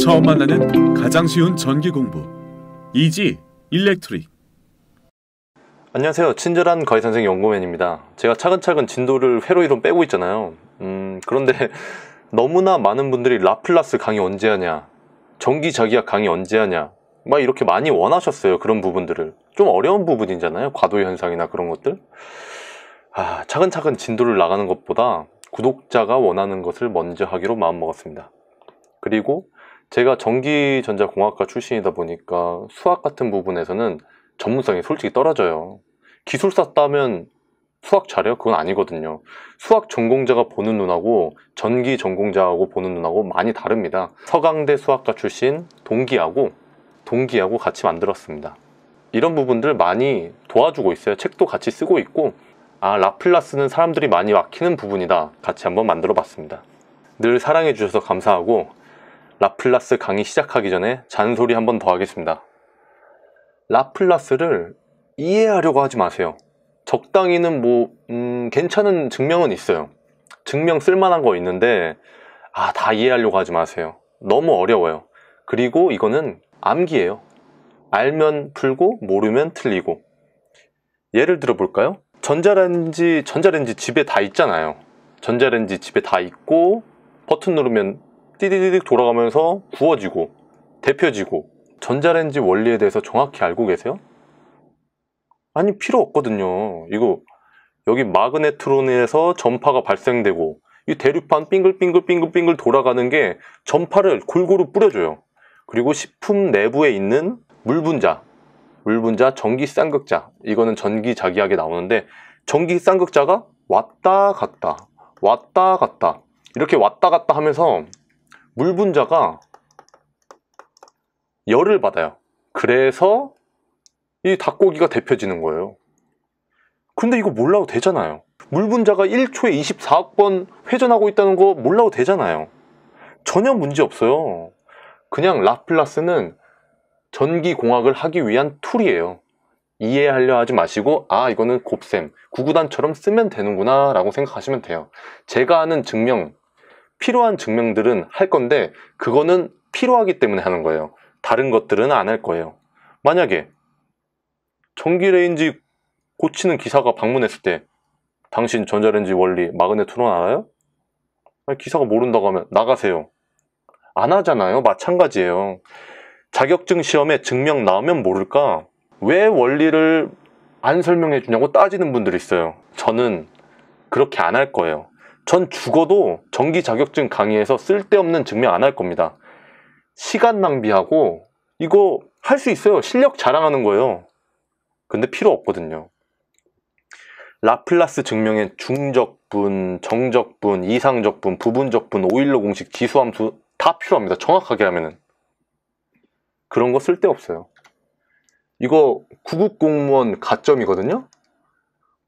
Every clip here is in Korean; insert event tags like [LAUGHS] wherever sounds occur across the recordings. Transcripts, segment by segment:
처음 만나는 가장 쉬운 전기 공부 이지 일렉트릭 안녕하세요. 친절한 거외 선생 연구맨입니다. 제가 차근차근 진도를 회로 이론 빼고 있잖아요. 음, 그런데 [LAUGHS] 너무나 많은 분들이 라플라스 강의 언제 하냐, 전기 자기학 강의 언제 하냐, 막 이렇게 많이 원하셨어요. 그런 부분들을. 좀 어려운 부분이잖아요. 과도 현상이나 그런 것들. 아, 차근차근 진도를 나가는 것보다 구독자가 원하는 것을 먼저 하기로 마음먹었습니다. 그리고 제가 전기전자공학과 출신이다 보니까 수학 같은 부분에서는 전문성이 솔직히 떨어져요. 기술사 따면 수학 잘해요? 그건 아니거든요. 수학 전공자가 보는 눈하고 전기 전공자하고 보는 눈하고 많이 다릅니다. 서강대 수학과 출신 동기하고 동기하고 같이 만들었습니다. 이런 부분들 많이 도와주고 있어요. 책도 같이 쓰고 있고 아 라플라스는 사람들이 많이 막히는 부분이다. 같이 한번 만들어 봤습니다. 늘 사랑해 주셔서 감사하고 라플라스 강의 시작하기 전에 잔소리 한 번 더 하겠습니다. 라플라스를 이해하려고 하지 마세요. 적당히는 뭐 음, 괜찮은 증명은 있어요. 증명 쓸만한 거 있는데 아다 이해하려고 하지 마세요. 너무 어려워요. 그리고 이거는 암기예요. 알면 풀고 모르면 틀리고 예를 들어 볼까요? 전자레인지 전자레인지 집에 다 있잖아요. 전자레인지 집에 다 있고 버튼 누르면 띠디디딕 돌아가면서 구워지고 데펴지고 전자레인지 원리에 대해서 정확히 알고 계세요? 아니 필요 없거든요 이거 여기 마그네트론에서 전파가 발생되고 이 대류판 빙글빙글빙글빙글 돌아가는 게 전파를 골고루 뿌려줘요 그리고 식품 내부에 있는 물분자 물분자 전기쌍극자 이거는 전기자기하게 나오는데 전기쌍극자가 왔다 갔다 왔다 갔다 이렇게 왔다 갔다 하면서 물 분자가 열을 받아요. 그래서 이 닭고기가 데펴지는 거예요. 근데 이거 몰라도 되잖아요. 물 분자가 1초에 24억 번 회전하고 있다는 거 몰라도 되잖아요. 전혀 문제 없어요. 그냥 라플라스는 전기공학을 하기 위한 툴이에요. 이해하려 하지 마시고 아 이거는 곱셈, 구구단처럼 쓰면 되는구나 라고 생각하시면 돼요. 제가 아는 증명 필요한 증명들은 할 건데 그거는 필요하기 때문에 하는 거예요. 다른 것들은 안 할 거예요. 만약에 전기레인지 고치는 기사가 방문했을 때 당신 전자레인지 원리 마그네트론 알아요? 기사가 모른다고 하면 나가세요. 안 하잖아요. 마찬가지예요. 자격증 시험에 증명 나오면 모를까? 왜 원리를 안 설명해 주냐고 따지는 분들이 있어요. 저는 그렇게 안 할 거예요. 전 죽어도 전기 자격증 강의에서 쓸데없는 증명 안 할 겁니다. 시간 낭비하고 이거 할 수 있어요. 실력 자랑하는 거예요. 근데 필요 없거든요. 라플라스 증명의 중적분, 정적분, 이상적분, 부분적분, 오일러 공식, 지수함수 다 필요합니다. 정확하게 하면은. 그런 거 쓸데없어요. 이거 구급공무원 가점이거든요?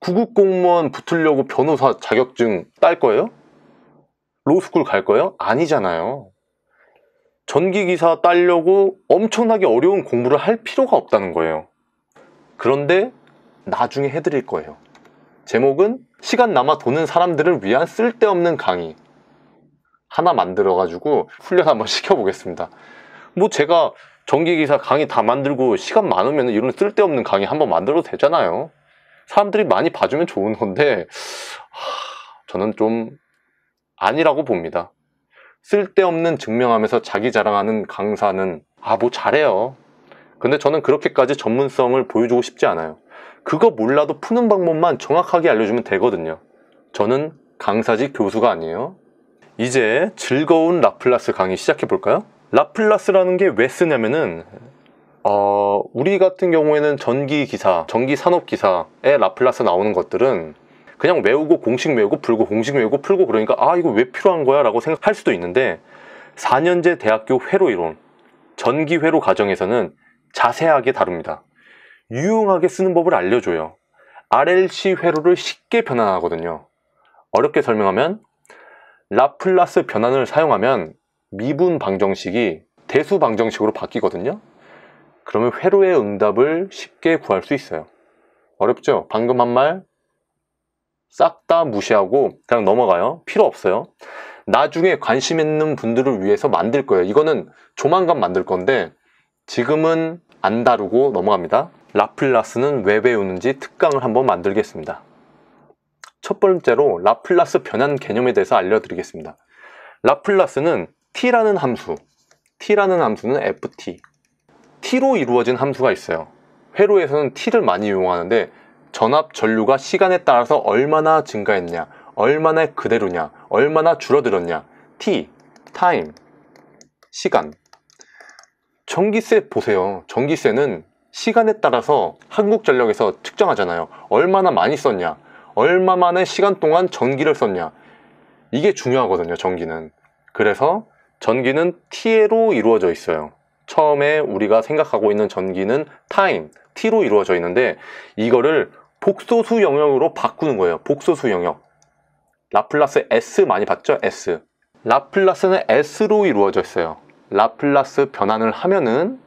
구급 공무원 붙으려고 변호사 자격증 딸 거예요? 로스쿨 갈 거예요? 아니잖아요. 전기기사 따려고 엄청나게 어려운 공부를 할 필요가 없다는 거예요. 그런데 나중에 해드릴 거예요. 제목은 시간 남아 도는 사람들을 위한 쓸데없는 강의 하나 만들어가지고 훈련 한번 [LAUGHS] 시켜보겠습니다. 뭐 제가 전기기사 강의 다 만들고 시간 많으면 이런 쓸데없는 강의 한번 만들어도 되잖아요. 사람들이 많이 봐주면 좋은 건데 저는 좀 아니라고 봅니다. 쓸데없는 증명하면서 자기 자랑하는 강사는 아 뭐 잘해요. 근데 저는 그렇게까지 전문성을 보여주고 싶지 않아요. 그거 몰라도 푸는 방법만 정확하게 알려주면 되거든요. 저는 강사지 교수가 아니에요. 이제 즐거운 라플라스 강의 시작해 볼까요? 라플라스라는 게 왜 쓰냐면은 어, 우리 같은 경우에는 전기 기사, 전기 산업 기사에 라플라스 나오는 것들은 그냥 외우고 공식 외우고 풀고 공식 외우고 풀고 그러니까 아 이거 왜 필요한 거야 라고 생각할 수도 있는데 4년제 대학교 회로 이론 전기 회로 과정에서는 자세하게 다룹니다 유용하게 쓰는 법을 알려줘요 RLC 회로를 쉽게 변환하거든요 어렵게 설명하면 라플라스 변환을 사용하면 미분 방정식이 대수 방정식으로 바뀌거든요 그러면 회로의 응답을 쉽게 구할 수 있어요. 어렵죠? 방금 한 말 싹 다 무시하고 그냥 넘어가요. 필요 없어요. 나중에 관심 있는 분들을 위해서 만들 거예요. 이거는 조만간 만들 건데 지금은 안 다루고 넘어갑니다. 라플라스는 왜 배우는지 특강을 한번 만들겠습니다. 첫 번째로 라플라스 변환 개념에 대해서 알려드리겠습니다. 라플라스는 t라는 함수, t라는 함수는 ft, T로 이루어진 함수가 있어요. 회로에서는 T를 많이 이용하는데 전압 전류가 시간에 따라서 얼마나 증가했냐, 얼마나 그대로냐, 얼마나 줄어들었냐. T, 타임, 시간. 전기세 보세요. 전기세는 시간에 따라서 한국전력에서 측정하잖아요. 얼마나 많이 썼냐, 얼마만의 시간 동안 전기를 썼냐. 이게 중요하거든요, 전기는. 그래서 전기는 T로 이루어져 있어요. 처음에 우리가 생각하고 있는 전기는 타임, t로 이루어져 있는데 이거를 복소수 영역으로 바꾸는 거예요. 복소수 영역. 라플라스 S 많이 봤죠? S. 라플라스는 S로 이루어져 있어요. 라플라스 변환을 하면은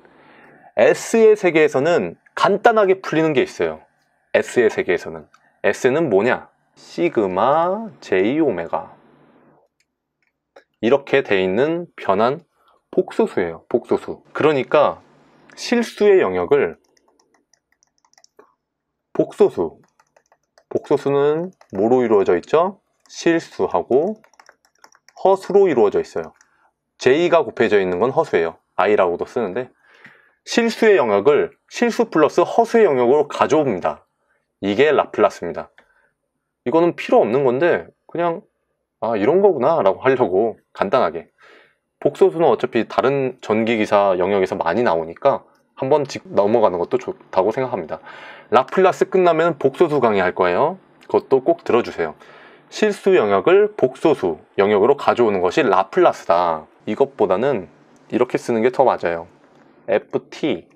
S의 세계에서는 간단하게 풀리는 게 있어요. S의 세계에서는. S는 뭐냐? 시그마 J 오메가. 이렇게 돼 있는 변환 복소수예요. 복소수. 그러니까 실수의 영역을 복소수. 복소수는 뭐로 이루어져 있죠? 실수하고 허수로 이루어져 있어요. J가 곱해져 있는 건 허수예요. I라고도 쓰는데 실수의 영역을 실수 플러스 허수의 영역으로 가져옵니다. 이게 라플라스입니다. 이거는 필요 없는 건데 그냥 아 이런 거구나 라고 하려고 간단하게 복소수는 어차피 다른 전기기사 영역에서 많이 나오니까 한번 넘어가는 것도 좋다고 생각합니다. 라플라스 끝나면 복소수 강의할 거예요. 그것도 꼭 들어주세요. 실수 영역을 복소수 영역으로 가져오는 것이 라플라스다. 이것보다는 이렇게 쓰는 게 더 맞아요. ft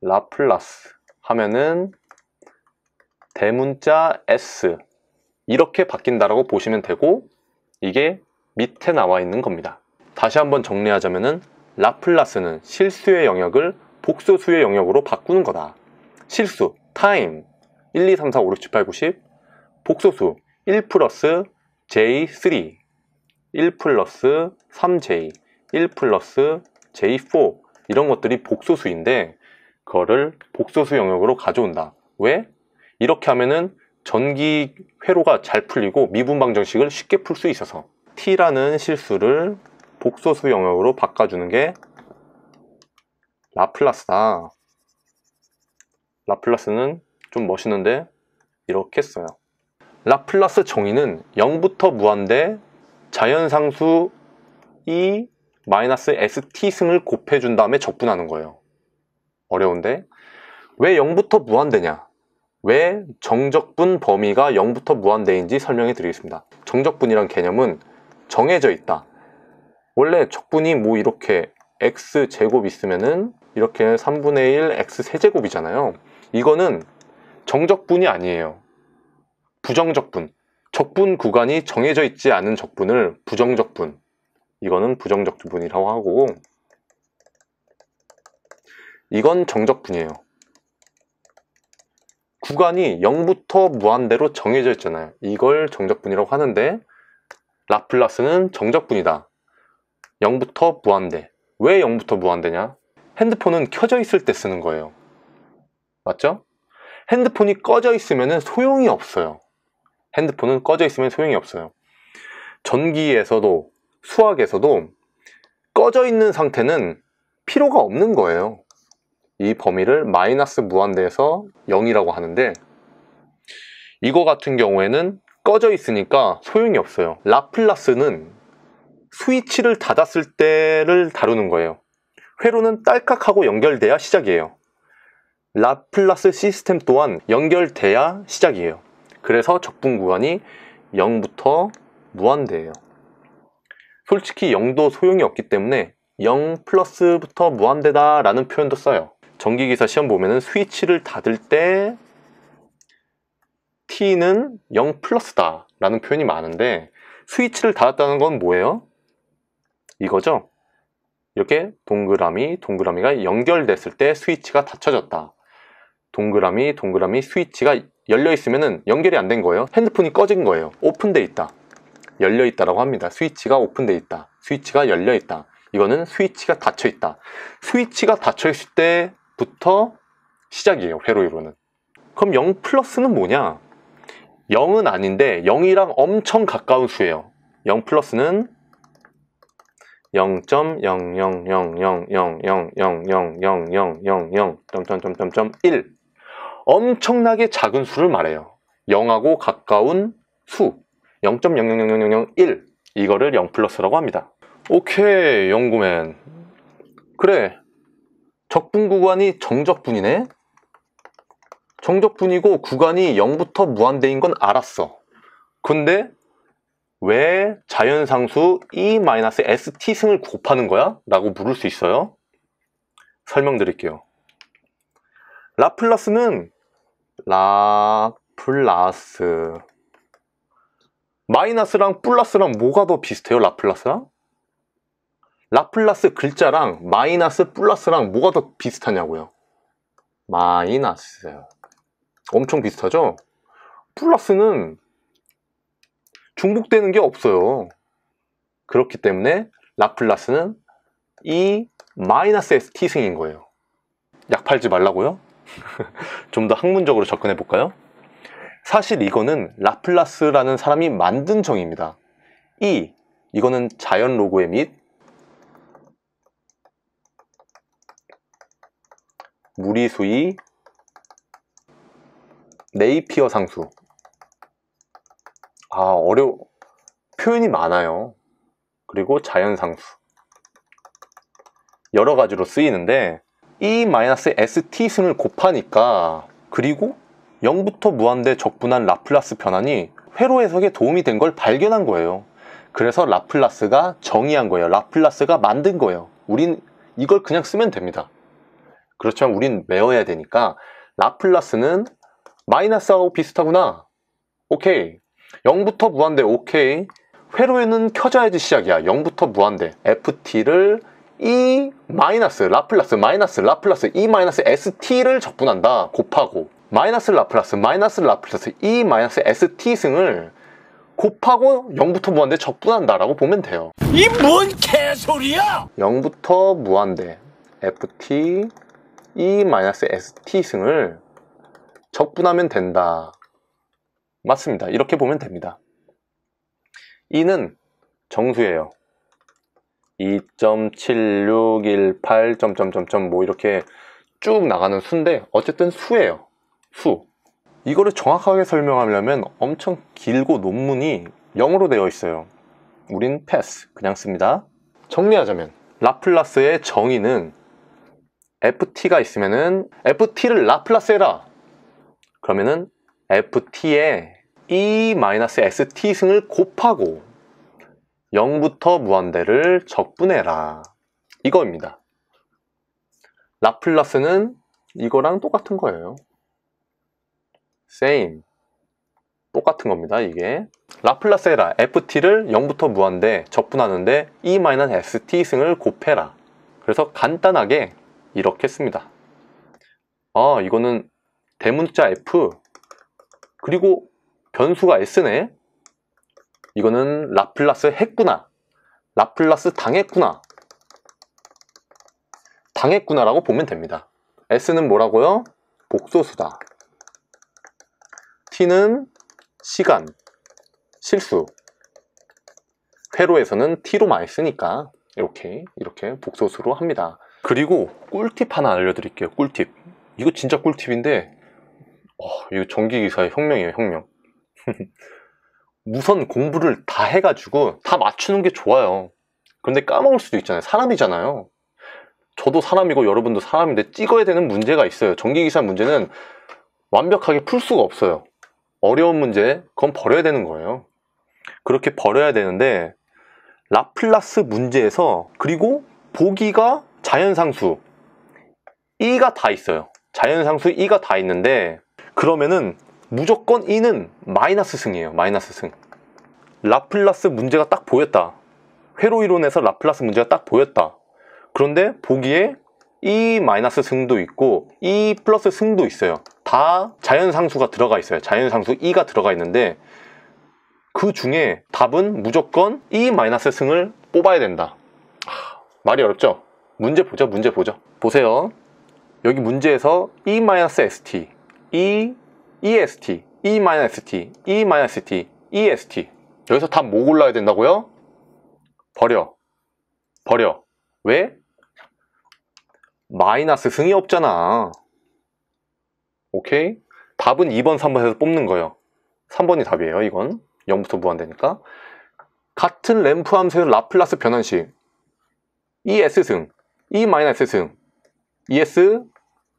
라플라스 하면은 대문자 s 이렇게 바뀐다라고 보시면 되고 이게 밑에 나와 있는 겁니다. 다시 한번 정리하자면 라플라스는 실수의 영역을 복소수의 영역으로 바꾸는 거다. 실수, 타임, 1, 2, 3, 4, 5, 6, 7, 8, 9, 10 복소수 1 플러스 J3 1 플러스 3J 1 플러스 J4 이런 것들이 복소수인데 그거를 복소수 영역으로 가져온다. 왜? 이렇게 하면은 전기 회로가 잘 풀리고 미분 방정식을 쉽게 풀 수 있어서 T라는 실수를 복소수 영역으로 바꿔주는 게 라플라스다. 라플라스는 좀 멋있는데 이렇게 써요. 라플라스 정의는 0부터 무한대 자연상수 E ST승을 곱해준 다음에 적분하는 거예요. 어려운데 왜 0부터 무한대냐? 왜 정적분 범위가 0부터 무한대인지 설명해 드리겠습니다. 정적분이란 개념은 정해져 있다. 원래 적분이 뭐 이렇게 x 제곱 있으면은 이렇게 3분의 1 x 세제곱이잖아요. 이거는 정적분이 아니에요. 부정적분. 적분 구간이 정해져 있지 않은 적분을 부정적분. 이거는 부정적분이라고 하고 이건 정적분이에요. 구간이 0부터 무한대로 정해져 있잖아요. 이걸 정적분이라고 하는데 라플라스는 정적분이다. 0부터 무한대 왜 0부터 무한대냐? 핸드폰은 켜져 있을 때 쓰는 거예요 맞죠? 핸드폰이 꺼져 있으면 소용이 없어요 핸드폰은 꺼져 있으면 소용이 없어요 전기에서도 수학에서도 꺼져 있는 상태는 필요가 없는 거예요 이 범위를 마이너스 무한대에서 0이라고 하는데 이거 같은 경우에는 꺼져 있으니까 소용이 없어요 라플라스는 스위치를 닫았을 때를 다루는 거예요. 회로는 딸깍하고 연결돼야 시작이에요. 라플라스 시스템 또한 연결돼야 시작이에요. 그래서 적분 구간이 0부터 무한대예요. 솔직히 0도 소용이 없기 때문에 0 플러스부터 무한대다 라는 표현도 써요. 전기기사 시험 보면 스위치를 닫을 때 t는 0 플러스다 라는 표현이 많은데 스위치를 닫았다는 건 뭐예요? 이거죠. 이렇게 동그라미, 동그라미가 연결됐을 때 스위치가 닫혀졌다. 동그라미, 동그라미, 스위치가 열려있으면 연결이 안 된 거예요. 핸드폰이 꺼진 거예요. 오픈돼 있다. 열려있다라고 합니다. 스위치가 오픈돼 있다. 스위치가 열려있다. 이거는 스위치가 닫혀있다. 스위치가 닫혀있을 때부터 시작이에요. 회로이로는 그럼 0 플러스는 뭐냐? 0은 아닌데 0이랑 엄청 가까운 수예요. 0 플러스는 0.00000000000000001 엄청나게 작은 수를 말해요. 0하고 가까운 수0.0000001 이거를 0 플러스라고 합니다. 오케이 영구맨 그래 적분 구간이 정적분이네 정적분이고 구간이 0부터 무한대인 건 알았어 근데 왜 자연상수 E-ST승을 곱하는 거야? 라고 물을 수 있어요. 설명드릴게요. 라플라스는 라플라스 마이너스랑 플러스랑 뭐가 더 비슷해요? 라플라스랑? 라플라스 글자랑 마이너스 플러스랑 뭐가 더 비슷하냐고요? 마이너스 엄청 비슷하죠? 플러스는 중복되는 게 없어요. 그렇기 때문에 라플라스는 이 마이너스 ST승인 거예요. 약 팔지 말라고요? [LAUGHS] 좀 더 학문적으로 접근해 볼까요? 사실 이거는 라플라스라는 사람이 만든 정의입니다. E, 이거는 자연 로그의및 무리수의 네이피어 상수 아, 어려 표현이 많아요. 그리고 자연상수. 여러 가지로 쓰이는데 E-ST 순을 곱하니까 그리고 0부터 무한대 적분한 라플라스 변환이 회로 해석에 도움이 된 걸 발견한 거예요. 그래서 라플라스가 정의한 거예요. 라플라스가 만든 거예요. 우린 이걸 그냥 쓰면 됩니다. 그렇지만 우린 외워야 되니까 라플라스는 마이너스하고 비슷하구나. 오케이. 0부터 무한대 오케이 회로에는 켜져야지 시작이야 0부터 무한대 ft를 e 마이너스 라플라스 마이너스 라플라스 e 마이너스 st를 적분한다 곱하고 마이너스 라플라스 마이너스 라플라스 e 마이너스 st승을 곱하고 0부터 무한대 적분한다라고 보면 돼요 이 뭔 개소리야 0부터 무한대 ft e 마이너스 st승을 적분하면 된다 맞습니다. 이렇게 보면 됩니다. 이는 정수예요. 2.7618. 점점점점 뭐 이렇게 쭉 나가는 수인데 어쨌든 수예요. 수. 이거를 정확하게 설명하려면 엄청 길고 논문이 0으로 되어 있어요. 우린 패스 그냥 씁니다. 정리하자면 라플라스의 정의는 ft가 있으면은 ft를 라플라스 해라. 그러면은 ft에 e-st승을 곱하고 0부터 무한대를 적분해라 이거입니다 라플라스는 이거랑 똑같은 거예요 same 똑같은 겁니다 이게 라플라스에라 ft를 0부터 무한대 적분하는데 e-st승을 곱해라 그래서 간단하게 이렇게 씁니다 아 이거는 대문자 f 그리고 변수가 S네. 이거는 라플라스 했구나. 라플라스 당했구나. 당했구나라고 보면 됩니다. S는 뭐라고요? 복소수다. T는 시간, 실수. 회로에서는 T로 많이 쓰니까 이렇게 이렇게 복소수로 합니다. 그리고 꿀팁 하나 알려드릴게요. 꿀팁. 이거 진짜 꿀팁인데 어, 이거 전기기사의 혁명이에요, 혁명. [LAUGHS] 무선 공부를 다 해가지고 다 맞추는 게 좋아요. 그런데 까먹을 수도 있잖아요. 사람이잖아요. 저도 사람이고 여러분도 사람인데 찍어야 되는 문제가 있어요. 전기기사 문제는 완벽하게 풀 수가 없어요. 어려운 문제, 그건 버려야 되는 거예요. 그렇게 버려야 되는데, 라플라스 문제에서, 그리고 보기가 자연상수, 이가다 있어요. 자연상수 이가다 있는데, 그러면은 무조건 이는 마이너스 승이에요. 마이너스 승. 라플라스 문제가 딱 보였다. 회로 이론에서 라플라스 문제가 딱 보였다. 그런데 보기에 이 e 마이너스 승도 있고 이 e 플러스 승도 있어요. 다 자연상수가 들어가 있어요. 자연상수 이가 들어가 있는데 그 중에 답은 무조건 이 e 마이너스 승을 뽑아야 된다. 하, 말이 어렵죠? 문제 보죠. 문제 보죠. 보세요. 여기 문제에서 e 마이너스 st E, EST, E-ST, E-ST, EST 여기서 다뭐 골라야 된다고요? 버려 버려 왜? 마이너스 승이 없잖아 오케이? 답은 2번, 3번에서 뽑는 거예요 3번이 답이에요 이건 0부터 무한되니까 같은 램프 함수의 라플라스 변환식 ES승, E-승, ES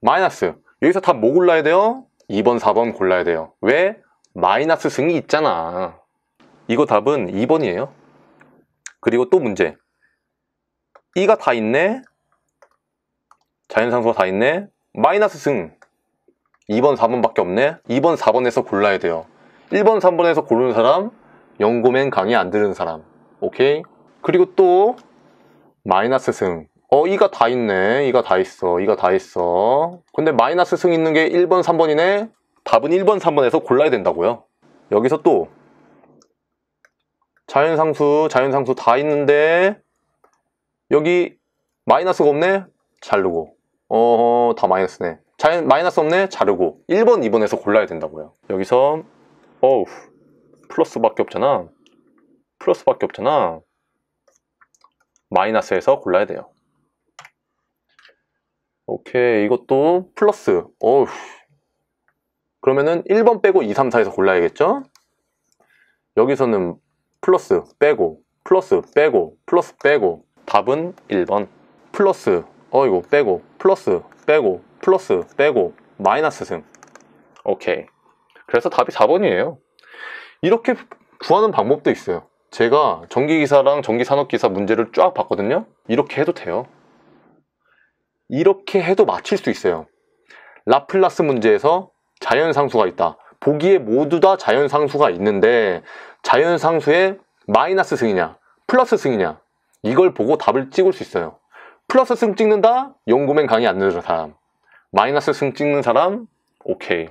마이너스 e 여기서 답 뭐 골라야 돼요? 2번, 4번 골라야 돼요. 왜? 마이너스 승이 있잖아. 이거 답은 2번이에요. 그리고 또 문제. 이가 다 있네. 자연상수가 다 있네. 마이너스 승. 2번, 4번밖에 없네. 2번, 4번에서 골라야 돼요. 1번, 3번에서 고르는 사람, 연고맨 강의 안 들은 사람. 오케이? 그리고 또 마이너스 승. 어 이가 다 있네 이가 다 있어 이가 다 있어 근데 마이너스 승 있는 게 1번 3번이네 답은 1번 3번에서 골라야 된다고요 여기서 또 자연상수 자연상수 다 있는데 여기 마이너스가 없네 자르고 어다 마이너스네 자연 마이너스 없네 자르고 1번 2번에서 골라야 된다고요 여기서 어우 플러스밖에 없잖아 플러스밖에 없잖아 마이너스에서 골라야 돼요 오케이 이것도 플러스 어우 그러면은 1번 빼고 2, 3, 4에서 골라야겠죠? 여기서는 플러스 빼고 플러스 빼고 플러스 빼고 답은 1번 플러스 어이거 빼고 플러스 빼고 플러스 빼고 마이너스 승 오케이 그래서 답이 4번이에요 이렇게 구하는 방법도 있어요 제가 전기기사랑 전기산업기사 문제를 쫙 봤거든요 이렇게 해도 돼요 이렇게 해도 맞힐 수 있어요. 라플라스 문제에서 자연상수가 있다. 보기에 모두 다 자연상수가 있는데 자연상수의 마이너스 승이냐 플러스 승이냐 이걸 보고 답을 찍을 수 있어요. 플러스 승 찍는다? 연구맨 강의 안 들은 사람. 마이너스 승 찍는 사람? 오케이.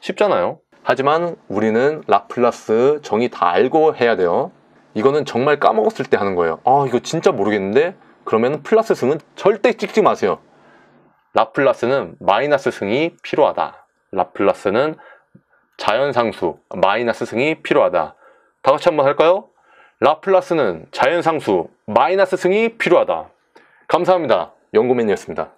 쉽잖아요. 하지만 우리는 라플라스 정의 다 알고 해야 돼요. 이거는 정말 까먹었을 때 하는 거예요. 아 이거 진짜 모르겠는데 그러면 플러스 승은 절대 찍지 마세요. 라플라스는 마이너스 승이 필요하다. 라플라스는 자연상수 마이너스 승이 필요하다. 다 같이 한번 할까요? 라플라스는 자연상수 마이너스 승이 필요하다. 감사합니다. 연구맨이었습니다.